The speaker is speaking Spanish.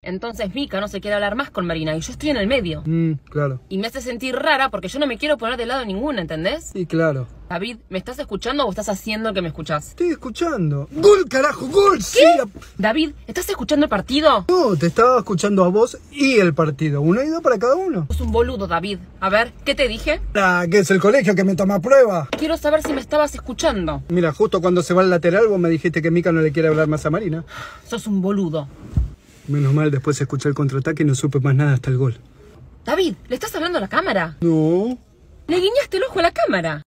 Entonces Mika no se quiere hablar más con Marina y yo estoy en el medio. Mm, claro. Y me hace sentir rara porque yo no me quiero poner de lado ninguna, ¿entendés? Sí, claro. David, ¿me estás escuchando o estás haciendo que me escuchás? Estoy escuchando. ¡Gol, carajo! ¡Gol! ¿Qué? Sí, David, ¿estás escuchando el partido? No, te estaba escuchando a vos y el partido. Uno y dos para cada uno. Es un boludo, David. A ver, ¿qué te dije? Ah, que es el colegio que me toma prueba. Quiero saber si me estabas escuchando. Mira, justo cuando se va al lateral vos me dijiste que Mika no le quiere hablar más a Marina. Sos un boludo. Menos mal, después se el contraataque y no supe más nada hasta el gol. David, ¿le estás hablando a la cámara? No. Le guiñaste el ojo a la cámara.